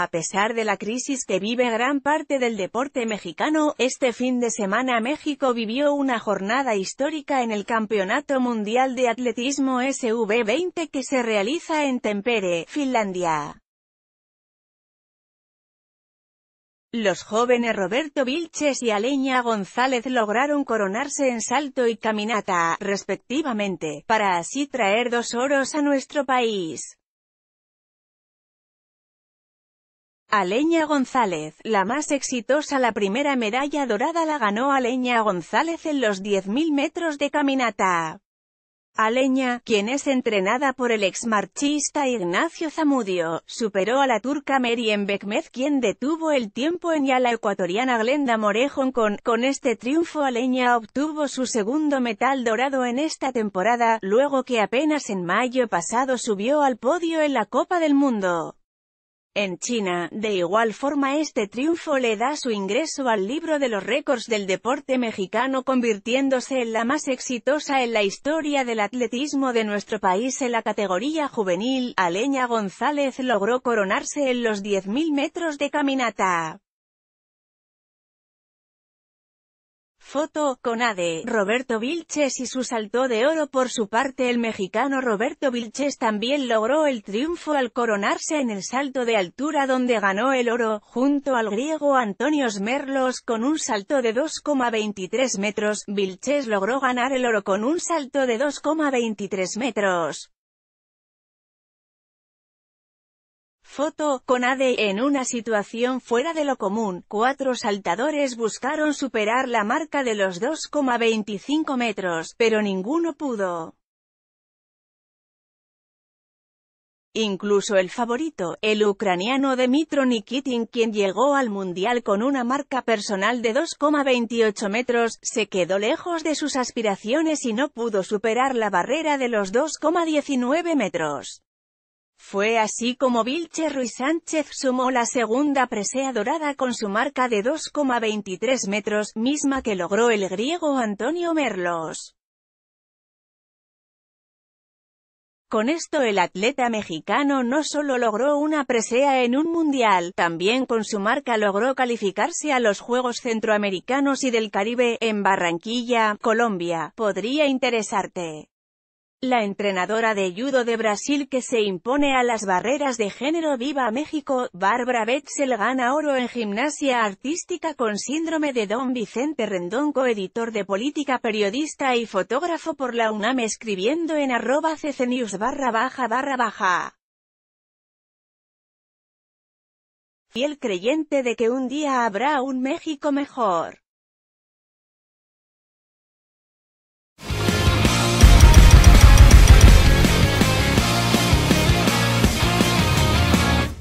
A pesar de la crisis que vive gran parte del deporte mexicano, este fin de semana México vivió una jornada histórica en el Campeonato Mundial de Atletismo SV20 que se realiza en Tempere, Finlandia. Los jóvenes Roberto Vilches y Aleña González lograron coronarse en salto y caminata, respectivamente, para así traer dos oros a nuestro país. Aleña González, la más exitosa La primera medalla dorada la ganó Aleña González en los 10.000 metros de caminata. Aleña, quien es entrenada por el ex marchista Ignacio Zamudio, superó a la turca Meriem Bekmez quien detuvo el tiempo en y a la ecuatoriana Glenda Morejón con, con este triunfo Aleña obtuvo su segundo metal dorado en esta temporada, luego que apenas en mayo pasado subió al podio en la Copa del Mundo. En China, de igual forma este triunfo le da su ingreso al libro de los récords del deporte mexicano convirtiéndose en la más exitosa en la historia del atletismo de nuestro país en la categoría juvenil, Aleña González logró coronarse en los 10.000 metros de caminata. Foto, con AD, Roberto Vilches y su salto de oro por su parte el mexicano Roberto Vilches también logró el triunfo al coronarse en el salto de altura donde ganó el oro, junto al griego Antonio Smerlos con un salto de 2,23 metros, Vilches logró ganar el oro con un salto de 2,23 metros. Foto, con Ade en una situación fuera de lo común, cuatro saltadores buscaron superar la marca de los 2,25 metros, pero ninguno pudo. Incluso el favorito, el ucraniano Dmitro Nikitin quien llegó al Mundial con una marca personal de 2,28 metros, se quedó lejos de sus aspiraciones y no pudo superar la barrera de los 2,19 metros. Fue así como Vilche Ruiz Sánchez sumó la segunda presea dorada con su marca de 2,23 metros, misma que logró el griego Antonio Merlos. Con esto el atleta mexicano no solo logró una presea en un mundial, también con su marca logró calificarse a los Juegos Centroamericanos y del Caribe, en Barranquilla, Colombia. Podría interesarte. La entrenadora de judo de Brasil que se impone a las barreras de género Viva México, Bárbara Betzel gana oro en gimnasia artística con síndrome de Don Vicente Rendón coeditor de política periodista y fotógrafo por la UNAM escribiendo en arroba ccnews barra baja barra baja. Fiel creyente de que un día habrá un México mejor.